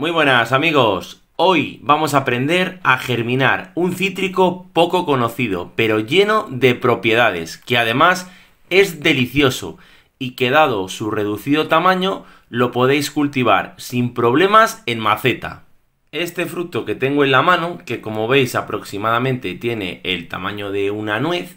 Muy buenas amigos, hoy vamos a aprender a germinar un cítrico poco conocido, pero lleno de propiedades, que además es delicioso y que dado su reducido tamaño lo podéis cultivar sin problemas en maceta. Este fruto que tengo en la mano, que como veis aproximadamente tiene el tamaño de una nuez,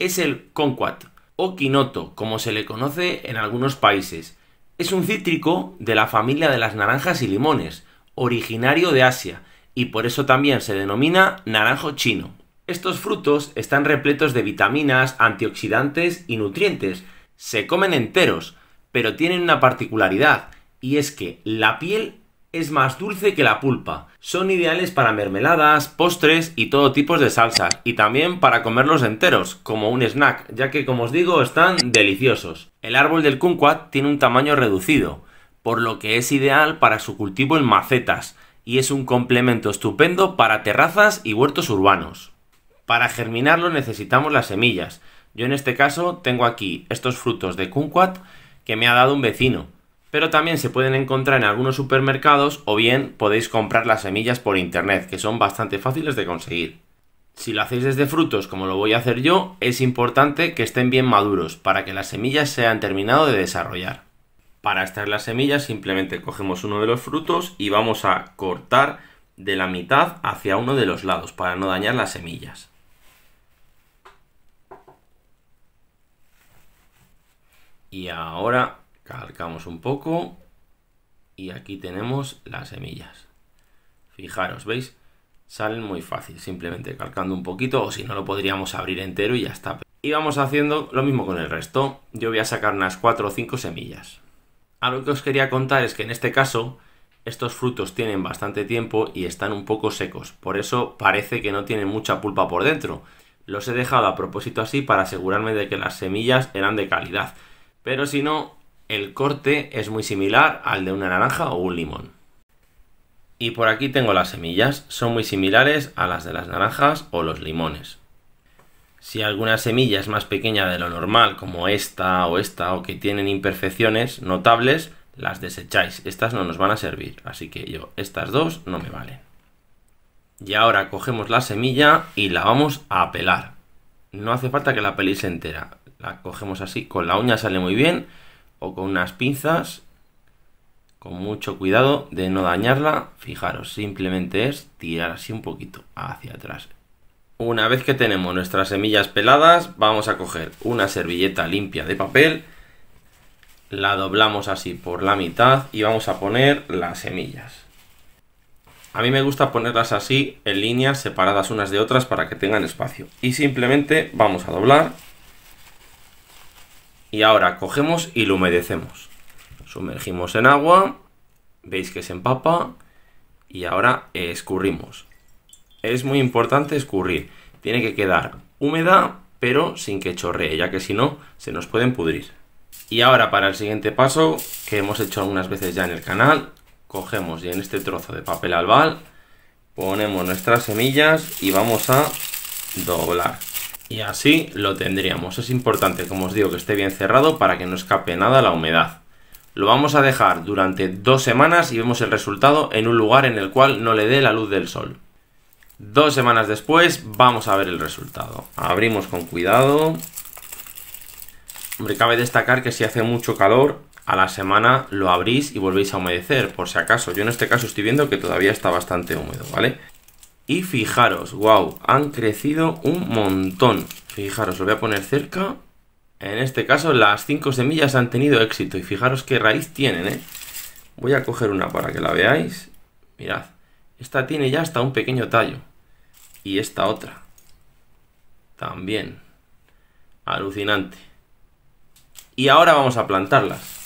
es el conquat o quinoto, como se le conoce en algunos países. Es un cítrico de la familia de las naranjas y limones, originario de Asia, y por eso también se denomina naranjo chino. Estos frutos están repletos de vitaminas, antioxidantes y nutrientes. Se comen enteros, pero tienen una particularidad, y es que la piel es más dulce que la pulpa. Son ideales para mermeladas, postres y todo tipo de salsas, y también para comerlos enteros, como un snack, ya que como os digo están deliciosos. El árbol del kumquat tiene un tamaño reducido, por lo que es ideal para su cultivo en macetas, y es un complemento estupendo para terrazas y huertos urbanos. Para germinarlo necesitamos las semillas. Yo en este caso tengo aquí estos frutos de kumquat que me ha dado un vecino, pero también se pueden encontrar en algunos supermercados o bien podéis comprar las semillas por internet, que son bastante fáciles de conseguir. Si lo hacéis desde frutos, como lo voy a hacer yo, es importante que estén bien maduros para que las semillas se hayan terminado de desarrollar. Para extraer las semillas simplemente cogemos uno de los frutos y vamos a cortar de la mitad hacia uno de los lados para no dañar las semillas. Y ahora Calcamos un poco y aquí tenemos las semillas. Fijaros, ¿veis? Salen muy fácil, simplemente calcando un poquito o si no lo podríamos abrir entero y ya está. Y vamos haciendo lo mismo con el resto. Yo voy a sacar unas 4 o 5 semillas. Algo que os quería contar es que en este caso estos frutos tienen bastante tiempo y están un poco secos, por eso parece que no tienen mucha pulpa por dentro. Los he dejado a propósito así para asegurarme de que las semillas eran de calidad, pero si no, el corte es muy similar al de una naranja o un limón. Y por aquí tengo las semillas, son muy similares a las de las naranjas o los limones. Si alguna semilla es más pequeña de lo normal, como esta o esta, o que tienen imperfecciones notables, las desecháis. Estas no nos van a servir, así que yo, estas dos no me valen. Y ahora cogemos la semilla y la vamos a pelar. No hace falta que la peléis entera. La cogemos así, con la uña sale muy bien o con unas pinzas, con mucho cuidado de no dañarla. Fijaros, simplemente es tirar así un poquito hacia atrás. Una vez que tenemos nuestras semillas peladas, vamos a coger una servilleta limpia de papel, la doblamos así por la mitad y vamos a poner las semillas. A mí me gusta ponerlas así en líneas separadas unas de otras para que tengan espacio. Y simplemente vamos a doblar y ahora cogemos y lo humedecemos. Sumergimos en agua, veis que se empapa y ahora escurrimos. Es muy importante escurrir, tiene que quedar húmeda pero sin que chorree, ya que si no se nos pueden pudrir. Y ahora para el siguiente paso, que hemos hecho algunas veces ya en el canal, cogemos y en este trozo de papel albal ponemos nuestras semillas y vamos a doblar. Y así lo tendríamos. Es importante, como os digo, que esté bien cerrado para que no escape nada la humedad. Lo vamos a dejar durante dos semanas y vemos el resultado en un lugar en el cual no le dé la luz del sol. Dos semanas después vamos a ver el resultado. Abrimos con cuidado. Hombre, cabe destacar que si hace mucho calor, a la semana lo abrís y volvéis a humedecer, por si acaso. Yo en este caso estoy viendo que todavía está bastante húmedo, ¿vale? Y fijaros, wow, han crecido un montón. Fijaros, lo voy a poner cerca. En este caso, las cinco semillas han tenido éxito. Y fijaros qué raíz tienen, ¿eh? Voy a coger una para que la veáis. Mirad, esta tiene ya hasta un pequeño tallo. Y esta otra. También. Alucinante. Y ahora vamos a plantarlas.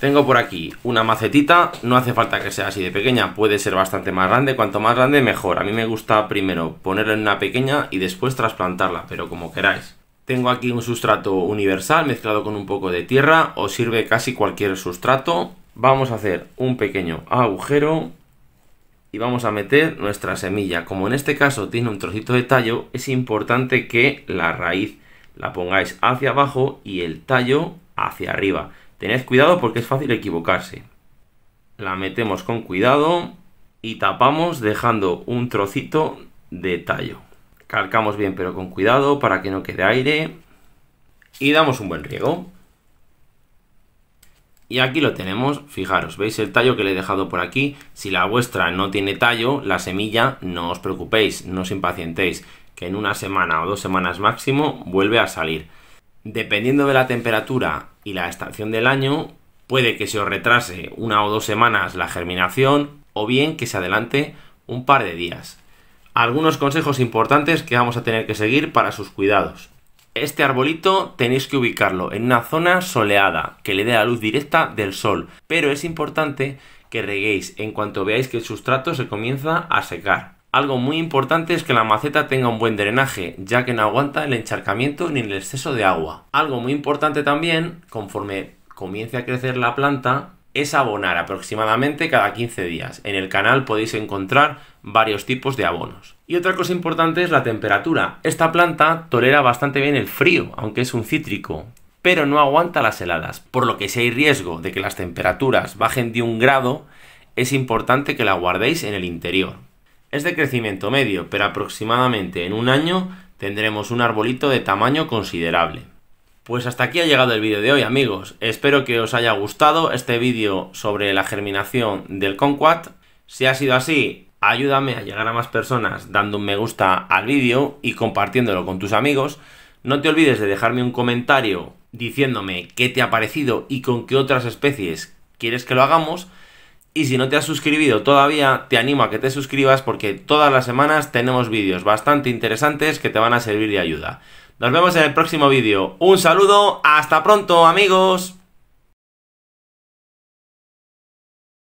Tengo por aquí una macetita, no hace falta que sea así de pequeña, puede ser bastante más grande, cuanto más grande mejor. A mí me gusta primero ponerla en una pequeña y después trasplantarla, pero como queráis. Tengo aquí un sustrato universal mezclado con un poco de tierra, os sirve casi cualquier sustrato. Vamos a hacer un pequeño agujero y vamos a meter nuestra semilla. Como en este caso tiene un trocito de tallo, es importante que la raíz la pongáis hacia abajo y el tallo hacia arriba. Tened cuidado porque es fácil equivocarse. La metemos con cuidado y tapamos dejando un trocito de tallo. Calcamos bien pero con cuidado para que no quede aire y damos un buen riego. Y aquí lo tenemos, fijaros, veis el tallo que le he dejado por aquí. Si la vuestra no tiene tallo, la semilla, no os preocupéis, no os impacientéis, que en una semana o dos semanas máximo vuelve a salir. Dependiendo de la temperatura y la estación del año, puede que se os retrase una o dos semanas la germinación o bien que se adelante un par de días. Algunos consejos importantes que vamos a tener que seguir para sus cuidados. Este arbolito tenéis que ubicarlo en una zona soleada, que le dé la luz directa del sol, pero es importante que reguéis en cuanto veáis que el sustrato se comienza a secar. Algo muy importante es que la maceta tenga un buen drenaje, ya que no aguanta el encharcamiento ni el exceso de agua. Algo muy importante también, conforme comience a crecer la planta, es abonar aproximadamente cada 15 días. En el canal podéis encontrar varios tipos de abonos. Y otra cosa importante es la temperatura. Esta planta tolera bastante bien el frío, aunque es un cítrico, pero no aguanta las heladas, por lo que si hay riesgo de que las temperaturas bajen de un grado, es importante que la guardéis en el interior, es de crecimiento medio, pero aproximadamente en un año tendremos un arbolito de tamaño considerable. Pues hasta aquí ha llegado el vídeo de hoy amigos, espero que os haya gustado este vídeo sobre la germinación del Conquat. Si ha sido así, ayúdame a llegar a más personas dando un me gusta al vídeo y compartiéndolo con tus amigos. No te olvides de dejarme un comentario diciéndome qué te ha parecido y con qué otras especies quieres que lo hagamos. Y si no te has suscribido todavía, te animo a que te suscribas porque todas las semanas tenemos vídeos bastante interesantes que te van a servir de ayuda. Nos vemos en el próximo vídeo. Un saludo, hasta pronto amigos.